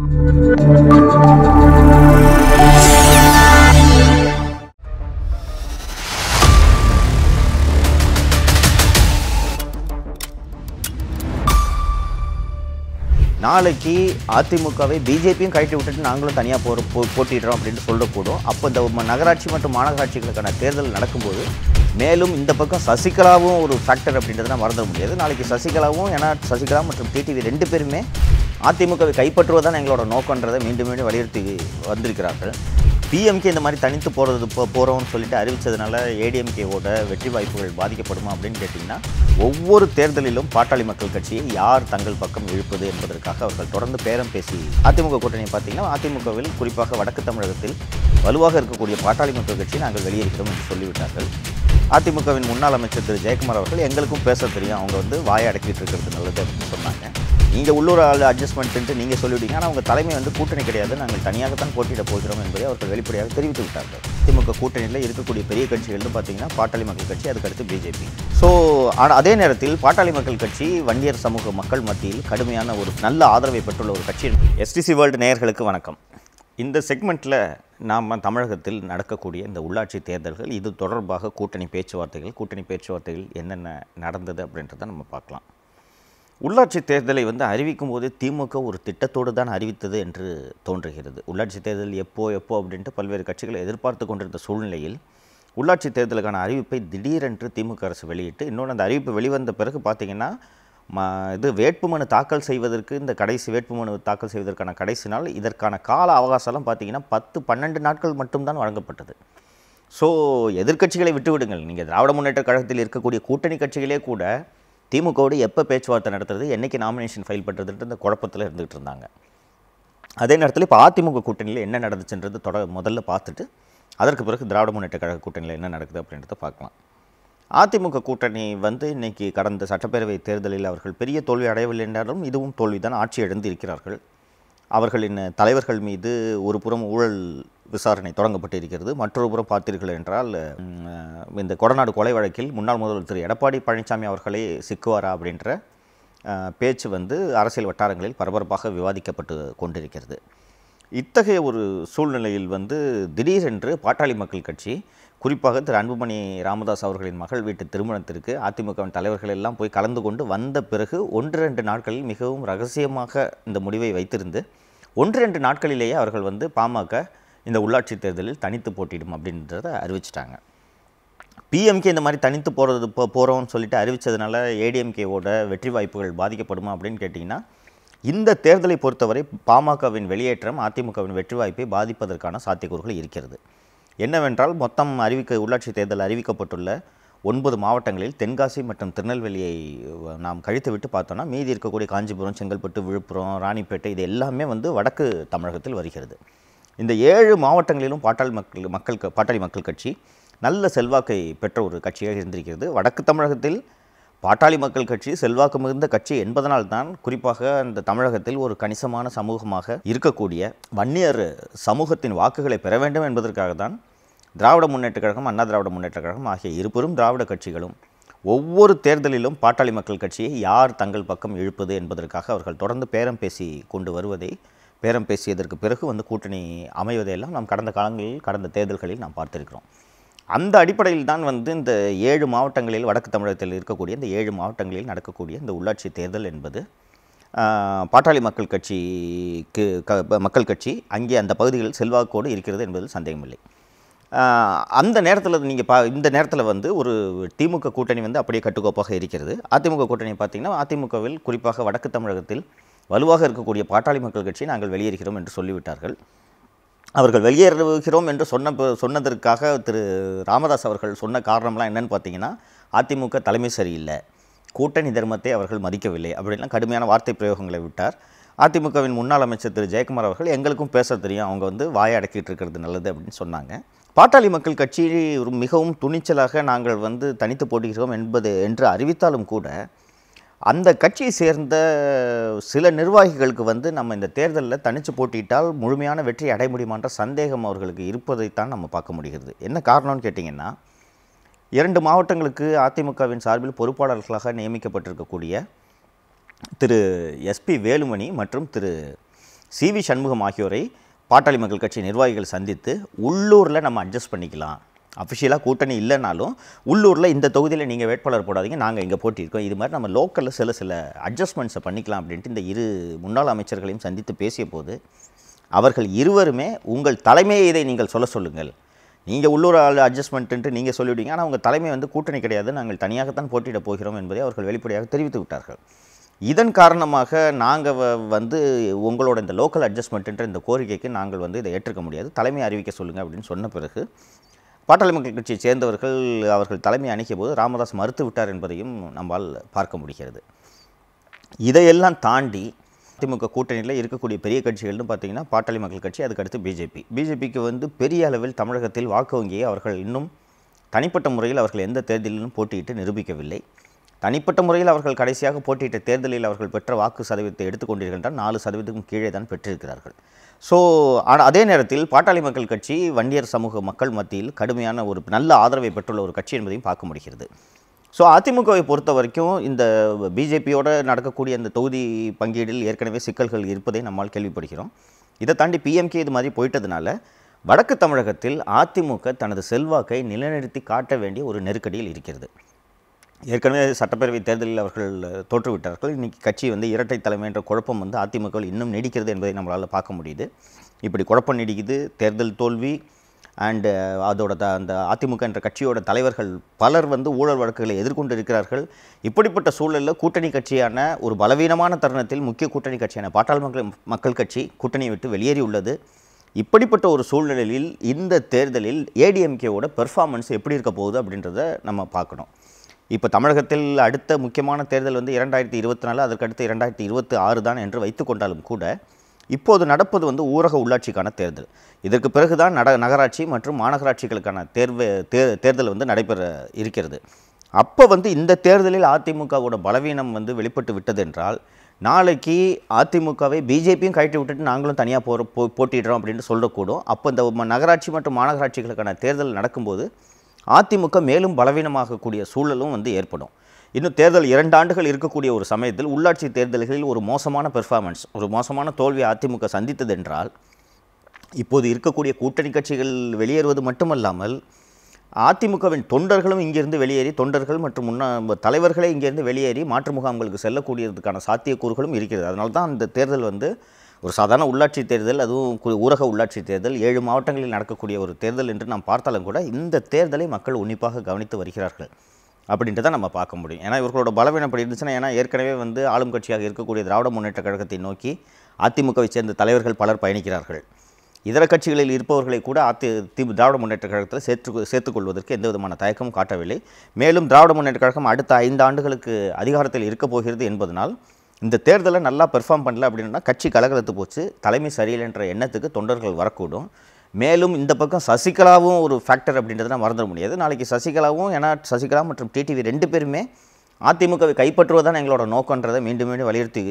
நாளைக்கு அதிமுகவை பிஜேபியும் கழட்டி விட்டுட்டு நாங்களும் தனியாக போகிற போ போட்டிடுறோம் அப்படின்ட்டு சொல்லக்கூடும் அப்போ இந்த நகராட்சி மற்றும் மாநகராட்சிகளுக்கான தேர்தல் நடக்கும்போது மேலும் இந்த பக்கம் சசிகலாவும் ஒரு ஃபேக்டர் அப்படின்றத மறந்துட முடியாது நாளைக்கு சசிகலாவும் ஏன்னா சசிகலா மற்றும் டிடிவி ரெண்டு பேருமே அதிமுகவை தான் எங்களோட நோக்கன்றதை மீண்டும் மீண்டும் வலியுறுத்தி வந்திருக்கிறார்கள் பிஎம்கே இந்த மாதிரி தனித்து போகிறது போ போகிறோம்னு சொல்லிட்டு அறிவித்ததுனால ஏடிஎம்கேவோட வெற்றி வாய்ப்புகள் பாதிக்கப்படுமா அப்படின்னு கேட்டிங்கன்னா ஒவ்வொரு தேர்தலிலும் பாட்டாளி மக்கள் கட்சியை யார் தங்கள் பக்கம் இழுப்பது என்பதற்காக அவர்கள் தொடர்ந்து பேரம் பேசி அதிமுக கூட்டணி பார்த்திங்கன்னா அதிமுகவில் குறிப்பாக வடக்கு தமிழகத்தில் வலுவாக இருக்கக்கூடிய பாட்டாளி மக்கள் கட்சியை நாங்கள் வெளியேறுகிறோம் என்று சொல்லிவிட்டார்கள் அதிமுகவின் முன்னாள் அமைச்சர் திரு ஜெயக்குமார் அவர்கள் எங்களுக்கும் பேச தெரியும் அவங்க வந்து வாயை அடக்கிட்டு இருக்கிறது நல்லது அப்படின்னு சொன்னாங்க நீங்கள் உள்ளூர் ஆள் அட்ஜஸ்ட்மெண்ட்டு நீங்கள் சொல்லிவிட்டீங்க ஆனால் உங்கள் தலைமை வந்து கூட்டணி கிடையாது நாங்கள் தனியாகத்தான் போட்டியிட போகிறோம் என்பதை அவர்கள் வெளிப்படையாக தெரிவித்து விட்டார்கள் திமுக கூட்டணியில் இருக்கக்கூடிய பெரிய கட்சிகள்னு பார்த்தீங்கன்னா பாட்டாளி மக்கள் கட்சி அதுக்கடுத்து பிஜேபி ஸோ ஆனால் அதே நேரத்தில் பாட்டாளி மக்கள் கட்சி வண்டியர் சமூக மக்கள் மத்தியில் கடுமையான ஒரு நல்ல ஆதரவை பெற்றுள்ள ஒரு கட்சி எஸ்டிசி வேர்ல்டு நேயர்களுக்கு வணக்கம் இந்த செக்மெண்ட்டில் நாம் தமிழகத்தில் நடக்கக்கூடிய இந்த உள்ளாட்சி தேர்தல்கள் இது தொடர்பாக கூட்டணி பேச்சுவார்த்தைகள் கூட்டணி பேச்சுவார்த்தைகள் என்னென்ன நடந்தது அப்படின்றத நம்ம பார்க்கலாம் உள்ளாட்சி தேர்தலை வந்து அறிவிக்கும் போது திமுக ஒரு திட்டத்தோடு தான் அறிவித்தது என்று தோன்றுகிறது உள்ளாட்சி தேர்தல் எப்போ எப்போ அப்படின்ட்டு பல்வேறு கட்சிகளை எதிர்பார்த்து கொண்டிருந்த சூழ்நிலையில் உள்ளாட்சி தேர்தலுக்கான அறிவிப்பை திடீரென்று திமுக அரசு வெளியிட்டு இன்னொன்று அந்த அறிவிப்பு வெளிவந்த பிறகு பார்த்திங்கன்னா இது வேட்புமனு தாக்கல் செய்வதற்கு இந்த கடைசி வேட்புமனு தாக்கல் செய்வதற்கான கடைசி நாள் இதற்கான கால அவகாசம்லாம் பார்த்திங்கன்னா பத்து பன்னெண்டு நாட்கள் மட்டும்தான் வழங்கப்பட்டது ஸோ எதிர்க்கட்சிகளை விட்டுவிடுங்கள் நீங்கள் திராவிட முன்னேற்ற கழகத்தில் இருக்கக்கூடிய கூட்டணி கட்சிகளே கூட திமுகவோடு எப்போ பேச்சுவார்த்தை நடத்துறது என்றைக்கு நாமினேஷன் ஃபைல் பண்ணுறதுன்ற இந்த குழப்பத்தில் இருந்துகிட்டு இருந்தாங்க அதே நேரத்தில் இப்போ அதிமுக கூட்டணியில் என்ன நடந்துச்சுன்றது தொட முதல்ல பார்த்துட்டு அதற்கு பிறகு திராவிட முன்னேற்ற கழக கூட்டணியில் என்ன நடக்குது அப்படின்றத பார்க்கலாம் அதிமுக கூட்டணி வந்து இன்றைக்கி கடந்த சட்டப்பேரவை தேர்தலில் அவர்கள் பெரிய தோல்வி அடையவில்லை என்றாலும் இதுவும் தான் ஆட்சி இழந்து இருக்கிறார்கள் அவர்களின் தலைவர்கள் மீது ஒரு புறம் ஊழல் விசாரணை தொடங்கப்பட்டிருக்கிறது மற்றொரு புறம் பார்த்தீர்கள் என்றால் இந்த கொடநாடு கொலை வழக்கில் முன்னாள் முதல்வர் திரு எடப்பாடி பழனிசாமி அவர்களே சிக்குவாரா அப்படின்ற பேச்சு வந்து அரசியல் வட்டாரங்களில் பரபரப்பாக விவாதிக்கப்பட்டு கொண்டிருக்கிறது இத்தகைய ஒரு சூழ்நிலையில் வந்து திடீரென்று பாட்டாளி மக்கள் கட்சி குறிப்பாக திரு அன்புமணி ராமதாஸ் அவர்களின் மகள் வீட்டு திருமணத்திற்கு அதிமுகவின் தலைவர்கள் எல்லாம் போய் கலந்து கொண்டு வந்த பிறகு ஒன்று ரெண்டு நாட்களில் மிகவும் ரகசியமாக இந்த முடிவை வைத்திருந்து ஒன்று ரெண்டு நாட்களிலேயே அவர்கள் வந்து பாமக இந்த உள்ளாட்சி தேர்தலில் தனித்து போட்டிடும் அப்படின்றத அறிவிச்சிட்டாங்க பிஎம்கே இந்த மாதிரி தனித்து போகிறது போ போகிறோம்னு சொல்லிட்டு அறிவித்ததுனால ஏடிஎம்கேவோட வெற்றி வாய்ப்புகள் பாதிக்கப்படுமா அப்படின்னு கேட்டிங்கன்னா இந்த தேர்தலை பொறுத்தவரை பாமகவின் வெளியேற்றம் அதிமுகவின் வெற்றி வாய்ப்பை பாதிப்பதற்கான சாத்தியக்கூறுகள் இருக்கிறது என்னவென்றால் மொத்தம் அறிவிக்க உள்ளாட்சி தேர்தல் அறிவிக்கப்பட்டுள்ள ஒன்பது மாவட்டங்களில் தென்காசி மற்றும் திருநெல்வேலியை நாம் கழித்து விட்டு பார்த்தோன்னா மீதி இருக்கக்கூடிய காஞ்சிபுரம் செங்கல்பட்டு விழுப்புரம் ராணிப்பேட்டை இது எல்லாமே வந்து வடக்கு தமிழகத்தில் வருகிறது இந்த ஏழு மாவட்டங்களிலும் பாட்டாளி மக்கள் மக்கள் பாட்டாளி மக்கள் கட்சி நல்ல செல்வாக்கை பெற்ற ஒரு கட்சியாக இருந்திருக்கிறது வடக்கு தமிழகத்தில் பாட்டாளி மக்கள் கட்சி செல்வாக்கு மிகுந்த கட்சி என்பதனால் தான் குறிப்பாக அந்த தமிழகத்தில் ஒரு கணிசமான சமூகமாக இருக்கக்கூடிய வன்னியர் சமூகத்தின் வாக்குகளை பெற வேண்டும் என்பதற்காக தான் திராவிட முன்னேற்ற கழகம் அண்ணா திராவிட முன்னேற்ற கழகம் ஆகிய இருபெரும் திராவிட கட்சிகளும் ஒவ்வொரு தேர்தலிலும் பாட்டாளி மக்கள் கட்சியை யார் தங்கள் பக்கம் இழுப்பது என்பதற்காக அவர்கள் தொடர்ந்து பேரம் பேசி கொண்டு வருவதை பேரம் பேசியதற்கு பிறகு வந்து கூட்டணி அமைவதையெல்லாம் நாம் கடந்த காலங்களில் கடந்த தேர்தல்களில் நாம் பார்த்திருக்கிறோம் அந்த அடிப்படையில் தான் வந்து இந்த ஏழு மாவட்டங்களில் வடக்கு தமிழகத்தில் இருக்கக்கூடிய இந்த ஏழு மாவட்டங்களில் நடக்கக்கூடிய இந்த உள்ளாட்சி தேர்தல் என்பது பாட்டாளி மக்கள் கட்சிக்கு மக்கள் கட்சி அங்கே அந்த பகுதிகளில் செல்வாக்கோடு இருக்கிறது என்பதில் சந்தேகமில்லை அந்த நேரத்தில் நீங்கள் பா இந்த நேரத்தில் வந்து ஒரு திமுக கூட்டணி வந்து அப்படியே கட்டுக்கோப்பாக இருக்கிறது அதிமுக கூட்டணி பார்த்திங்கன்னா அதிமுகவில் குறிப்பாக வடக்கு தமிழகத்தில் வலுவாக இருக்கக்கூடிய பாட்டாளி மக்கள் கட்சியை நாங்கள் வெளியேறுகிறோம் என்று சொல்லிவிட்டார்கள் அவர்கள் வெளியேறுகிறோம் என்று சொன்ன சொன்னதற்காக திரு ராமதாஸ் அவர்கள் சொன்ன காரணம்லாம் என்னென்னு பார்த்தீங்கன்னா அதிமுக தலைமை சரியில்லை கூட்டணி தர்மத்தை அவர்கள் மதிக்கவில்லை அப்படின்லாம் கடுமையான வார்த்தை பிரயோகங்களை விட்டார் அதிமுகவின் முன்னாள் அமைச்சர் திரு ஜெயக்குமார் அவர்கள் எங்களுக்கும் பேச தெரியும் அவங்க வந்து வாயை அடக்கிட்டு இருக்கிறது நல்லது அப்படின்னு சொன்னாங்க பாட்டாளி மக்கள் கட்சி மிகவும் துணிச்சலாக நாங்கள் வந்து தனித்து போட்டுகிறோம் என்பது என்று அறிவித்தாலும் கூட அந்த கட்சியை சேர்ந்த சில நிர்வாகிகளுக்கு வந்து நம்ம இந்த தேர்தலில் தனித்து போட்டியிட்டால் முழுமையான வெற்றி அடை முடியுமான்ற சந்தேகம் அவர்களுக்கு இருப்பதைத்தான் நம்ம பார்க்க முடிகிறது என்ன காரணம்னு கேட்டிங்கன்னா இரண்டு மாவட்டங்களுக்கு அதிமுகவின் சார்பில் பொறுப்பாளர்களாக நியமிக்கப்பட்டிருக்கக்கூடிய திரு எஸ்பி வேலுமணி மற்றும் திரு சி வி சண்முகம் ஆகியோரை பாட்டாளி மக்கள் கட்சி நிர்வாகிகள் சந்தித்து உள்ளூரில் நம்ம அட்ஜஸ்ட் பண்ணிக்கலாம் அஃபிஷியலாக கூட்டணி இல்லைனாலும் உள்ளூரில் இந்த தொகுதியில் நீங்கள் வேட்பாளர் போடாதீங்க நாங்கள் இங்கே போட்டியிருக்கோம் இது மாதிரி நம்ம லோக்கலில் சில சில அட்ஜஸ்ட்மெண்ட்ஸை பண்ணிக்கலாம் அப்படின்ட்டு இந்த இரு முன்னாள் அமைச்சர்களையும் சந்தித்து பேசிய போது அவர்கள் இருவருமே உங்கள் தலைமையை இதை நீங்கள் சொல்ல சொல்லுங்கள் நீங்கள் உள்ளூர் ஆள் அட்ஜஸ்ட்மெண்ட்டுன்ட்டு நீங்கள் சொல்லிவிடுங்க ஆனால் உங்கள் தலைமை வந்து கூட்டணி கிடையாது நாங்கள் தனியாகத்தான் போட்டியிட போகிறோம் என்பதை அவர்கள் வெளிப்படையாக தெரிவித்து விட்டார்கள் இதன் காரணமாக நாங்கள் வந்து உங்களோட இந்த லோக்கல் அட்ஜஸ்ட்மெண்ட்டுன்ற இந்த கோரிக்கைக்கு நாங்கள் வந்து இதை ஏற்றுக்க முடியாது தலைமை அறிவிக்க சொல்லுங்கள் அப்படின்னு சொன்ன பிறகு பாட்டாளி மக்கள் கட்சியை சேர்ந்தவர்கள் அவர்கள் தலைமை அணுகிய போது ராமதாஸ் மறுத்து விட்டார் என்பதையும் நம்மால் பார்க்க முடிகிறது இதையெல்லாம் தாண்டி திமுக கூட்டணியில் இருக்கக்கூடிய பெரிய கட்சிகள்னு பார்த்தீங்கன்னா பாட்டாளி மக்கள் கட்சி அதுக்கடுத்து பிஜேபி பிஜேபிக்கு வந்து பெரிய அளவில் தமிழகத்தில் வாக்கு வங்கியை அவர்கள் இன்னும் தனிப்பட்ட முறையில் அவர்கள் எந்த தேர்தலிலும் போட்டியிட்டு நிரூபிக்கவில்லை தனிப்பட்ட முறையில் அவர்கள் கடைசியாக போட்டியிட்ட தேர்தலில் அவர்கள் பெற்ற வாக்கு சதவீதத்தை எடுத்துக்கொண்டிருக்கின்றால் நாலு சதவீதத்துக்கும் கீழே தான் பெற்றிருக்கிறார்கள் ஸோ அதே நேரத்தில் பாட்டாளி மக்கள் கட்சி வண்டியர் சமூக மக்கள் மத்தியில் கடுமையான ஒரு நல்ல ஆதரவை பெற்றுள்ள ஒரு கட்சி என்பதையும் பார்க்க முடிகிறது ஸோ அதிமுகவை பொறுத்த வரைக்கும் இந்த பிஜேபியோட நடக்கக்கூடிய அந்த தொகுதி பங்கீடில் ஏற்கனவே சிக்கல்கள் இருப்பதை நம்மால் கேள்விப்படுகிறோம் இதை தாண்டி பிஎம்கே இது மாதிரி போயிட்டதுனால வடக்கு தமிழகத்தில் அதிமுக தனது செல்வாக்கை நிலைநிறுத்தி காட்ட வேண்டிய ஒரு நெருக்கடியில் இருக்கிறது ஏற்கனவே சட்டப்பேரவை தேர்தலில் அவர்கள் தோற்றுவிட்டார்கள் இன்றைக்கி கட்சி வந்து இரட்டை தலைமை என்ற குழப்பம் வந்து அதிமுக இன்னும் நீடிக்கிறது என்பதை நம்மளால் பார்க்க முடியுது இப்படி குழப்பம் நீடிக்குது தேர்தல் தோல்வி அண்டு அதோட அந்த அதிமுக என்ற கட்சியோட தலைவர்கள் பலர் வந்து ஊழல் வழக்குகளை எதிர்கொண்டு இருக்கிறார்கள் இப்படிப்பட்ட சூழலில் கூட்டணி கட்சியான ஒரு பலவீனமான தருணத்தில் முக்கிய கூட்டணி கட்சியான பாட்டாள் மக்கள் மக்கள் கட்சி கூட்டணியை விட்டு வெளியேறியுள்ளது இப்படிப்பட்ட ஒரு சூழ்நிலையில் இந்த தேர்தலில் ஏடிஎம்கேவோட பெர்ஃபார்மன்ஸ் எப்படி இருக்க போகுது அப்படின்றத நம்ம பார்க்கணும் இப்போ தமிழகத்தில் அடுத்த முக்கியமான தேர்தல் வந்து இரண்டாயிரத்தி இருபத்தி நாலு அதற்கடுத்து இரண்டாயிரத்தி இருபத்தி ஆறு தான் என்று வைத்துக்கொண்டாலும் கூட இப்போது நடப்பது வந்து ஊரக உள்ளாட்சிக்கான தேர்தல் இதற்கு பிறகுதான் நட நகராட்சி மற்றும் மாநகராட்சிகளுக்கான தேர்வு தே தேர்தல் வந்து நடைபெற இருக்கிறது அப்போ வந்து இந்த தேர்தலில் அதிமுகவோட பலவீனம் வந்து வெளிப்பட்டு விட்டது என்றால் நாளைக்கு அதிமுகவை பிஜேபியும் கழட்டி விட்டுட்டு நாங்களும் தனியாக போ போட்டிடுறோம் அப்படின்னு சொல்லக்கூடும் அப்போ இந்த நகராட்சி மற்றும் மாநகராட்சிகளுக்கான தேர்தல் நடக்கும்போது அதிமுக மேலும் பலவீனமாகக்கூடிய சூழலும் வந்து ஏற்படும் இன்னும் தேர்தல் இரண்டு ஆண்டுகள் இருக்கக்கூடிய ஒரு சமயத்தில் உள்ளாட்சி தேர்தல்களில் ஒரு மோசமான பெர்ஃபார்மன்ஸ் ஒரு மோசமான தோல்வி அதிமுக சந்தித்தது என்றால் இப்போது இருக்கக்கூடிய கூட்டணி கட்சிகள் வெளியேறுவது மட்டுமல்லாமல் அதிமுகவின் தொண்டர்களும் இங்கிருந்து வெளியேறி தொண்டர்கள் மற்றும் முன்னா தலைவர்களே இங்கிருந்து வெளியேறி மாற்று முகாம்களுக்கு செல்லக்கூடியதுக்கான சாத்தியக்கூறுகளும் இருக்கிறது அதனால தான் அந்த தேர்தல் வந்து ஒரு சாதாரண உள்ளாட்சி தேர்தல் அதுவும் ஊரக உள்ளாட்சி தேர்தல் ஏழு மாவட்டங்களில் நடக்கக்கூடிய ஒரு தேர்தல் என்று நாம் பார்த்தாலும் கூட இந்த தேர்தலை மக்கள் உன்னிப்பாக கவனித்து வருகிறார்கள் அப்படின்ட்டு தான் நம்ம பார்க்க முடியும் ஏன்னா இவர்களோட பலவீனம் அப்படி இருந்துச்சுன்னா ஏன்னா ஏற்கனவே வந்து ஆளும் கட்சியாக இருக்கக்கூடிய திராவிட முன்னேற்ற கழகத்தை நோக்கி அதிமுகவை சேர்ந்த தலைவர்கள் பலர் பயணிக்கிறார்கள் இதர கட்சிகளில் இருப்பவர்களை கூட அதி திமு திராவிட முன்னேற்ற கழகத்தில் சேர்த்து சேர்த்துக்கொள்வதற்கு எந்த விதமான தயக்கமும் காட்டவில்லை மேலும் திராவிட முன்னேற்ற கழகம் அடுத்த ஐந்து ஆண்டுகளுக்கு அதிகாரத்தில் இருக்கப் போகிறது என்பதனால் இந்த தேர்தலை நல்லா பெர்ஃபார்ம் பண்ணல அப்படின்னா கட்சி கலகலத்து போச்சு தலைமை சரியில்லைன்ற எண்ணத்துக்கு தொண்டர்கள் வரக்கூடும் மேலும் இந்த பக்கம் சசிகலாவும் ஒரு ஃபேக்டர் அப்படின்றத மறந்துட முடியாது நாளைக்கு சசிகலாவும் ஏன்னா சசிகலா மற்றும் டிடிவி ரெண்டு பேருமே அதிமுகவை கைப்பற்றுவதான் எங்களோட நோக்கன்றதை மீண்டும் மீண்டும் வலியுறுத்தி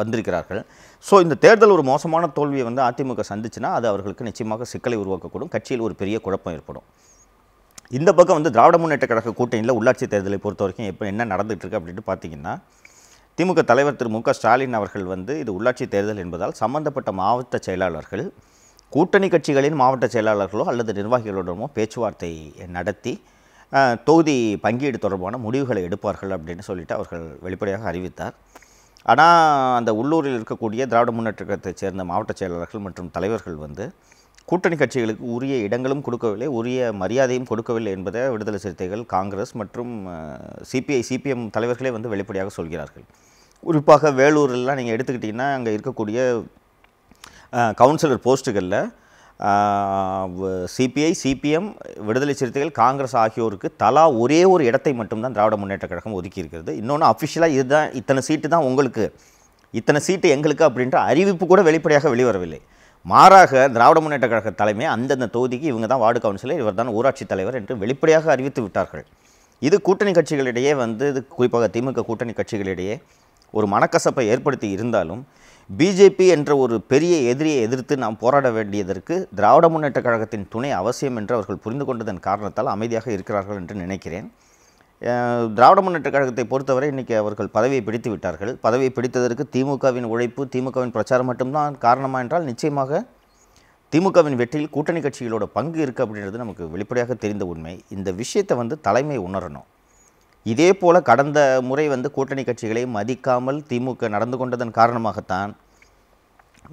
வந்திருக்கிறார்கள் ஸோ இந்த தேர்தல் ஒரு மோசமான தோல்வியை வந்து அதிமுக சந்திச்சுன்னா அது அவர்களுக்கு நிச்சயமாக சிக்கலை உருவாக்கக்கூடும் கட்சியில் ஒரு பெரிய குழப்பம் ஏற்படும் இந்த பக்கம் வந்து திராவிட முன்னேற்ற கழக கூட்டணியில் உள்ளாட்சி தேர்தலை பொறுத்த வரைக்கும் எப்போ என்ன நடந்துகிட்ருக்கு அப்படின்ட்டு பார்த்தீங்கன்னா திமுக தலைவர் திரு மு ஸ்டாலின் அவர்கள் வந்து இது உள்ளாட்சி தேர்தல் என்பதால் சம்பந்தப்பட்ட மாவட்ட செயலாளர்கள் கூட்டணி கட்சிகளின் மாவட்ட செயலாளர்களோ அல்லது நிர்வாகிகளுடனோ பேச்சுவார்த்தை நடத்தி தொகுதி பங்கீடு தொடர்பான முடிவுகளை எடுப்பார்கள் அப்படின்னு சொல்லிட்டு அவர்கள் வெளிப்படையாக அறிவித்தார் ஆனால் அந்த உள்ளூரில் இருக்கக்கூடிய திராவிட முன்னேற்றத்தை சேர்ந்த மாவட்ட செயலாளர்கள் மற்றும் தலைவர்கள் வந்து கூட்டணி கட்சிகளுக்கு உரிய இடங்களும் கொடுக்கவில்லை உரிய மரியாதையும் கொடுக்கவில்லை என்பதை விடுதலை சிறுத்தைகள் காங்கிரஸ் மற்றும் சிபிஐ சிபிஎம் தலைவர்களே வந்து வெளிப்படையாக சொல்கிறார்கள் குறிப்பாக வேலூர்லாம் நீங்கள் எடுத்துக்கிட்டிங்கன்னா அங்கே இருக்கக்கூடிய கவுன்சிலர் போஸ்ட்டுகளில் சிபிஐ சிபிஎம் விடுதலை சிறுத்தைகள் காங்கிரஸ் ஆகியோருக்கு தலா ஒரே ஒரு இடத்தை மட்டும்தான் திராவிட முன்னேற்ற கழகம் ஒதுக்கி இருக்கிறது இன்னொன்று அஃபிஷியலாக இதுதான் இத்தனை சீட்டு தான் உங்களுக்கு இத்தனை சீட்டு எங்களுக்கு அப்படின்ற அறிவிப்பு கூட வெளிப்படையாக வெளிவரவில்லை மாறாக திராவிட முன்னேற்ற கழக தலைமை அந்தந்த தொகுதிக்கு இவங்க தான் வார்டு கவுன்சிலர் இவர் தான் ஊராட்சி தலைவர் என்று வெளிப்படையாக அறிவித்து விட்டார்கள் இது கூட்டணி கட்சிகளிடையே வந்து இது குறிப்பாக திமுக கூட்டணி கட்சிகளிடையே ஒரு மனக்கசப்பை ஏற்படுத்தி இருந்தாலும் பிஜேபி என்ற ஒரு பெரிய எதிரியை எதிர்த்து நாம் போராட வேண்டியதற்கு திராவிட முன்னேற்ற கழகத்தின் துணை அவசியம் என்று அவர்கள் புரிந்து கொண்டதன் காரணத்தால் அமைதியாக இருக்கிறார்கள் என்று நினைக்கிறேன் திராவிட முன்னேற்ற கழகத்தை பொறுத்தவரை இன்றைக்கி அவர்கள் பதவியை பிடித்து விட்டார்கள் பதவியை பிடித்ததற்கு திமுகவின் உழைப்பு திமுகவின் பிரச்சாரம் மட்டும்தான் காரணமாக என்றால் நிச்சயமாக திமுகவின் வெற்றியில் கூட்டணி கட்சிகளோட பங்கு இருக்குது அப்படின்றது நமக்கு வெளிப்படையாக தெரிந்த உண்மை இந்த விஷயத்தை வந்து தலைமை உணரணும் இதே போல் கடந்த முறை வந்து கூட்டணி கட்சிகளை மதிக்காமல் திமுக நடந்து கொண்டதன் காரணமாகத்தான்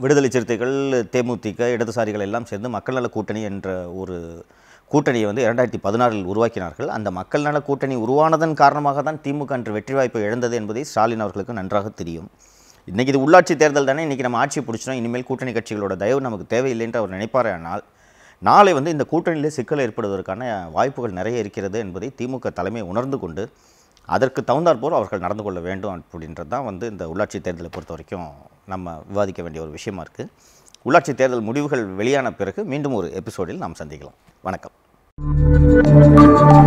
விடுதலை சிறுத்தைகள் தேமுதிக இடதுசாரிகள் எல்லாம் சேர்ந்து மக்கள் நல கூட்டணி என்ற ஒரு கூட்டணியை வந்து இரண்டாயிரத்தி பதினாறில் உருவாக்கினார்கள் அந்த மக்கள் நல கூட்டணி உருவானதன் காரணமாக தான் திமுக அன்று வெற்றி வாய்ப்பை இழந்தது என்பதை ஸ்டாலின் அவர்களுக்கு நன்றாக தெரியும் இன்றைக்கி இது உள்ளாட்சி தேர்தல் தானே இன்றைக்கி நம்ம ஆட்சி பிடிச்சோம் இனிமேல் கூட்டணி கட்சிகளோட தயவு நமக்கு தேவையில்லை என்று அவர் நினைப்பார் ஆனால் நாளை வந்து இந்த கூட்டணியிலே சிக்கல் ஏற்படுவதற்கான வாய்ப்புகள் நிறைய இருக்கிறது என்பதை திமுக தலைமை உணர்ந்து கொண்டு அதற்கு தகுந்தாற்போல் அவர்கள் நடந்து கொள்ள வேண்டும் அப்படின்றது தான் வந்து இந்த உள்ளாட்சி தேர்தலை பொறுத்த வரைக்கும் நம்ம விவாதிக்க வேண்டிய ஒரு விஷயமா இருக்குது உள்ளாட்சி தேர்தல் முடிவுகள் வெளியான பிறகு மீண்டும் ஒரு எபிசோடில் நாம் சந்திக்கலாம் வணக்கம்